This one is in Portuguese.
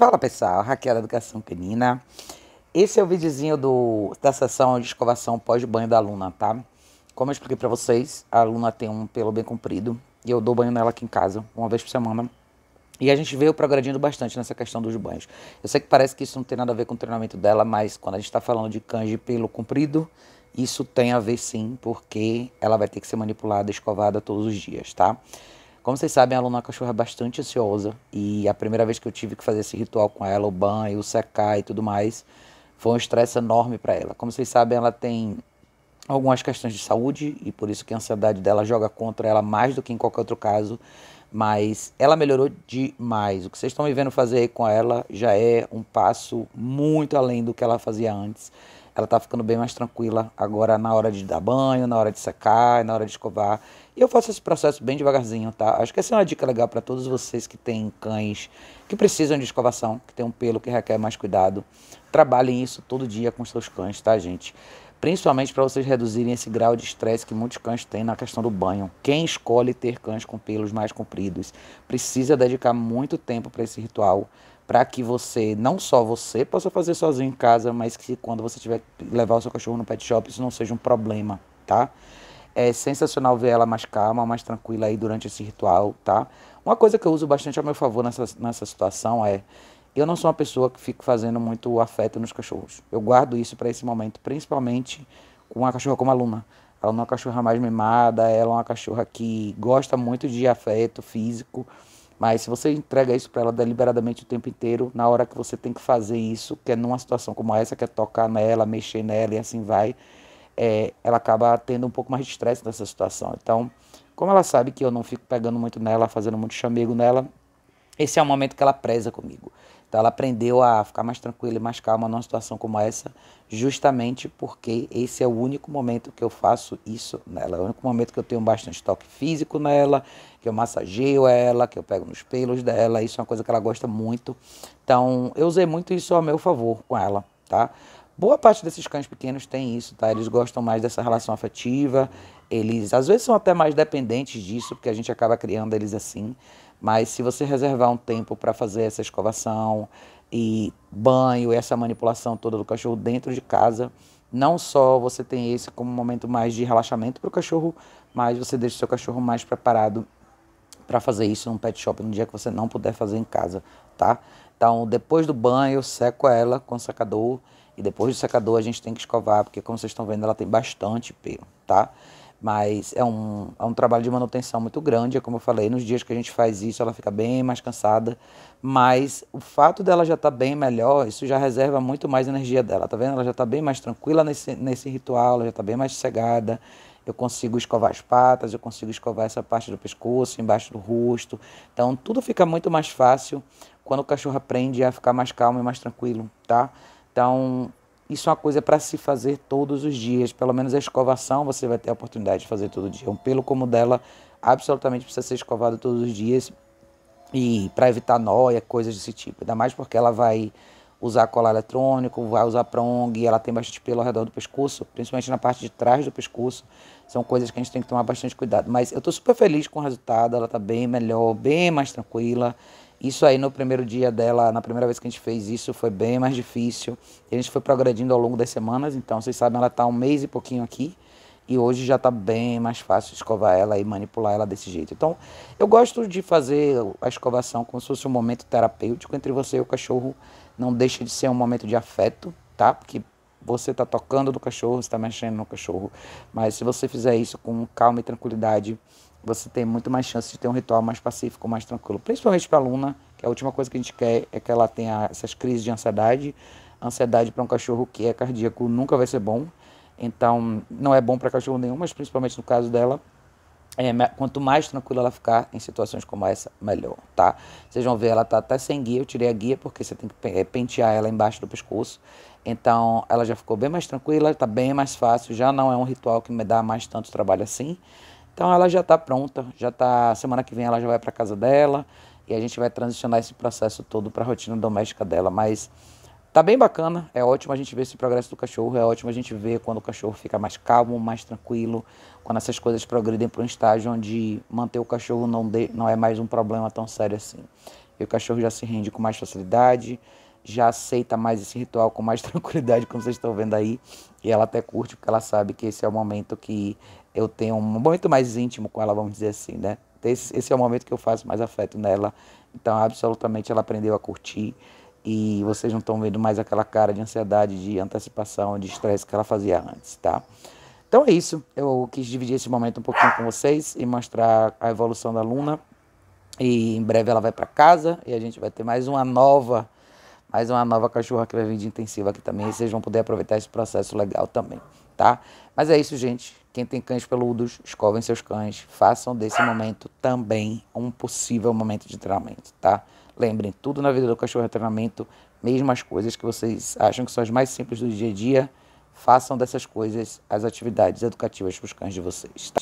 Fala pessoal, Raquel Educação Canina. Esse é o videozinho do, da sessão de escovação pós-banho da aluna, tá? Como eu expliquei pra vocês, a aluna tem um pelo bem comprido e eu dou banho nela aqui em casa, uma vez por semana. E a gente veio progredindo bastante nessa questão dos banhos. Eu sei que parece que isso não tem nada a ver com o treinamento dela, mas quando a gente está falando de cães de pelo comprido, isso tem a ver sim, porque ela vai ter que ser manipulada, escovada todos os dias, tá? Como vocês sabem, a Luna é uma cachorra bastante ansiosa e a primeira vez que eu tive que fazer esse ritual com ela, o banho, o secar e tudo mais, foi um estresse enorme para ela. Como vocês sabem, ela tem algumas questões de saúde e por isso que a ansiedade dela joga contra ela mais do que em qualquer outro caso, mas ela melhorou demais. O que vocês estão me vendo fazer com ela já é um passo muito além do que ela fazia antes ela está ficando bem mais tranquila agora na hora de dar banho, na hora de secar, na hora de escovar. E eu faço esse processo bem devagarzinho, tá? Acho que essa é uma dica legal para todos vocês que têm cães que precisam de escovação, que tem um pelo que requer mais cuidado. Trabalhem isso todo dia com seus cães, tá, gente? Principalmente para vocês reduzirem esse grau de estresse que muitos cães têm na questão do banho. Quem escolhe ter cães com pelos mais compridos precisa dedicar muito tempo para esse ritual, para que você, não só você, possa fazer sozinho em casa, mas que quando você tiver que levar o seu cachorro no pet shop, isso não seja um problema, tá? É sensacional ver ela mais calma, mais tranquila aí durante esse ritual, tá? Uma coisa que eu uso bastante a meu favor nessa, nessa situação é eu não sou uma pessoa que fico fazendo muito afeto nos cachorros. Eu guardo isso para esse momento, principalmente com uma cachorra como a Luna. Ela é uma cachorra mais mimada, ela é uma cachorra que gosta muito de afeto físico. Mas se você entrega isso para ela deliberadamente o tempo inteiro, na hora que você tem que fazer isso, que é numa situação como essa, que é tocar nela, mexer nela e assim vai, é, ela acaba tendo um pouco mais de estresse nessa situação. Então, como ela sabe que eu não fico pegando muito nela, fazendo muito chamego nela, esse é o momento que ela preza comigo. Então ela aprendeu a ficar mais tranquila e mais calma numa situação como essa, justamente porque esse é o único momento que eu faço isso nela. É o único momento que eu tenho bastante toque físico nela, que eu massageio ela, que eu pego nos pelos dela. Isso é uma coisa que ela gosta muito. Então eu usei muito isso a meu favor com ela, tá? Boa parte desses cães pequenos tem isso, tá? Eles gostam mais dessa relação afetiva. Eles às vezes são até mais dependentes disso, porque a gente acaba criando eles assim. Mas se você reservar um tempo para fazer essa escovação e banho, essa manipulação toda do cachorro dentro de casa, não só você tem esse como um momento mais de relaxamento para o cachorro, mas você deixa o seu cachorro mais preparado para fazer isso num pet shop no dia que você não puder fazer em casa, tá? Então, depois do banho, eu seco ela com secador e depois do secador a gente tem que escovar, porque como vocês estão vendo, ela tem bastante pelo, tá? Mas é um, é um trabalho de manutenção muito grande, é como eu falei, nos dias que a gente faz isso, ela fica bem mais cansada, mas o fato dela já estar tá bem melhor, isso já reserva muito mais energia dela, tá vendo? Ela já está bem mais tranquila nesse, nesse ritual, ela já está bem mais cegada. eu consigo escovar as patas, eu consigo escovar essa parte do pescoço, embaixo do rosto, então tudo fica muito mais fácil quando o cachorro aprende a ficar mais calmo e mais tranquilo, tá? Então, isso é uma coisa para se fazer todos os dias. Pelo menos a escovação você vai ter a oportunidade de fazer todo dia. Um pelo como dela absolutamente precisa ser escovado todos os dias e para evitar nóia, coisas desse tipo. Ainda mais porque ela vai usar colar eletrônico, vai usar prong, ela tem bastante pelo ao redor do pescoço, principalmente na parte de trás do pescoço. São coisas que a gente tem que tomar bastante cuidado. Mas eu estou super feliz com o resultado, ela está bem melhor, bem mais tranquila. Isso aí no primeiro dia dela, na primeira vez que a gente fez isso, foi bem mais difícil. A gente foi progredindo ao longo das semanas, então vocês sabem, ela está um mês e pouquinho aqui. E hoje já está bem mais fácil escovar ela e manipular ela desse jeito. Então, eu gosto de fazer a escovação como se fosse um momento terapêutico entre você e o cachorro. Não deixa de ser um momento de afeto, tá? Porque você está tocando no cachorro, está mexendo no cachorro. Mas se você fizer isso com calma e tranquilidade, você tem muito mais chance de ter um ritual mais pacífico, mais tranquilo. Principalmente para a aluna, que é a última coisa que a gente quer é que ela tenha essas crises de ansiedade. Ansiedade para um cachorro que é cardíaco nunca vai ser bom. Então, não é bom para cachorro nenhum, mas principalmente no caso dela, é, quanto mais tranquila ela ficar em situações como essa, melhor, tá? Vocês vão ver, ela tá até sem guia, eu tirei a guia porque você tem que é, pentear ela embaixo do pescoço. Então, ela já ficou bem mais tranquila, tá bem mais fácil, já não é um ritual que me dá mais tanto trabalho assim. Então, ela já tá pronta, já tá, semana que vem ela já vai para casa dela e a gente vai transicionar esse processo todo para a rotina doméstica dela, mas Tá bem bacana, é ótimo a gente ver esse progresso do cachorro, é ótimo a gente ver quando o cachorro fica mais calmo, mais tranquilo, quando essas coisas progredem para um estágio onde manter o cachorro não, de, não é mais um problema tão sério assim. E o cachorro já se rende com mais facilidade, já aceita mais esse ritual com mais tranquilidade, como vocês estão vendo aí, e ela até curte porque ela sabe que esse é o momento que eu tenho um momento mais íntimo com ela, vamos dizer assim, né? Esse, esse é o momento que eu faço mais afeto nela, então absolutamente ela aprendeu a curtir e vocês não estão vendo mais aquela cara de ansiedade, de antecipação, de estresse que ela fazia antes, tá? Então é isso. Eu quis dividir esse momento um pouquinho com vocês e mostrar a evolução da Luna. E em breve ela vai para casa e a gente vai ter mais uma nova mais uma nova cachorra que vai vir de intensiva aqui também. E vocês vão poder aproveitar esse processo legal também, tá? Mas é isso, gente. Quem tem cães peludos, escovem seus cães. Façam desse momento também um possível momento de treinamento, tá? Lembrem, tudo na vida do cachorro é treinamento. Mesmo as coisas que vocês acham que são as mais simples do dia a dia, façam dessas coisas as atividades educativas para os cães de vocês, tá?